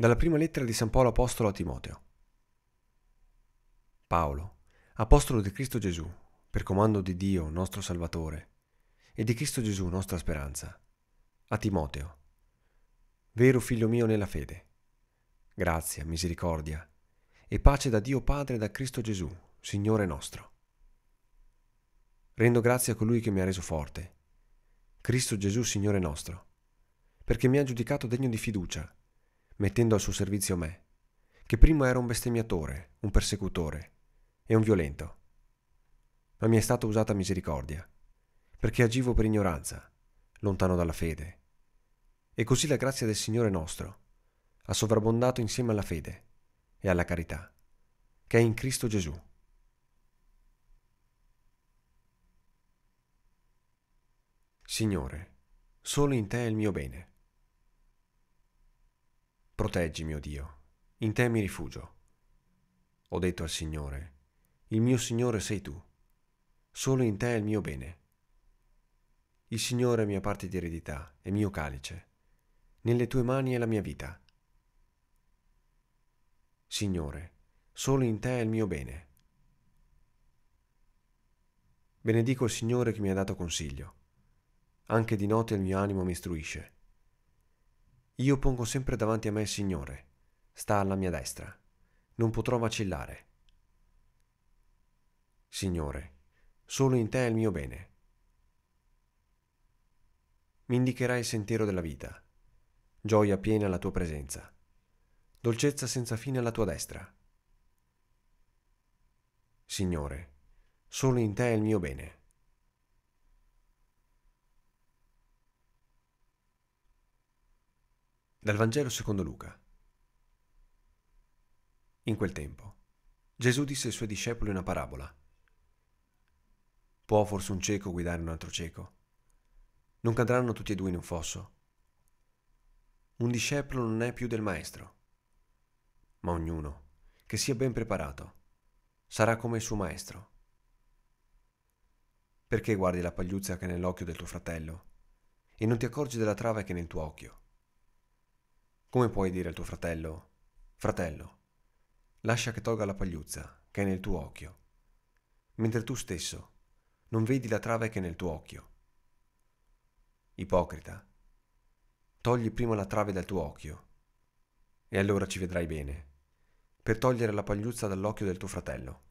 Dalla prima lettera di San Paolo Apostolo a Timoteo. Paolo, Apostolo di Cristo Gesù, per comando di Dio nostro Salvatore, e di Cristo Gesù nostra speranza, a Timoteo, vero figlio mio nella fede, grazia, misericordia e pace da Dio Padre e da Cristo Gesù, Signore nostro. Rendo grazie a colui che mi ha reso forte, Cristo Gesù Signore nostro, perché mi ha giudicato degno di fiducia mettendo al suo servizio me, che prima era un bestemmiatore, un persecutore e un violento. Ma mi è stata usata misericordia, perché agivo per ignoranza, lontano dalla fede. E così la grazia del Signore nostro ha sovrabbondato insieme alla fede e alla carità, che è in Cristo Gesù. Signore, solo in te è il mio bene. Proteggi, mio Dio, in te mi rifugio. Ho detto al Signore, il mio Signore sei tu, solo in te è il mio bene. Il Signore è mia parte di eredità è mio calice, nelle tue mani è la mia vita. Signore, solo in te è il mio bene. Benedico il Signore che mi ha dato consiglio, anche di notte il mio animo mi istruisce. Io pongo sempre davanti a me il Signore. Sta alla mia destra. Non potrò vacillare. Signore, solo in te è il mio bene. Mi indicherai il sentiero della vita. Gioia piena alla tua presenza. Dolcezza senza fine alla tua destra. Signore, solo in te è il mio bene. Dal Vangelo secondo Luca. In quel tempo, Gesù disse ai suoi discepoli una parabola. Può forse un cieco guidare un altro cieco? Non cadranno tutti e due in un fosso? Un discepolo non è più del maestro, ma ognuno, che sia ben preparato, sarà come il suo maestro. Perché guardi la pagliuzza che è nell'occhio del tuo fratello e non ti accorgi della trave che è nel tuo occhio? Come puoi dire al tuo fratello, fratello, lascia che tolga la pagliuzza che è nel tuo occhio, mentre tu stesso non vedi la trave che è nel tuo occhio? Ipocrita, togli prima la trave dal tuo occhio, e allora ci vedrai bene, per togliere la pagliuzza dall'occhio del tuo fratello.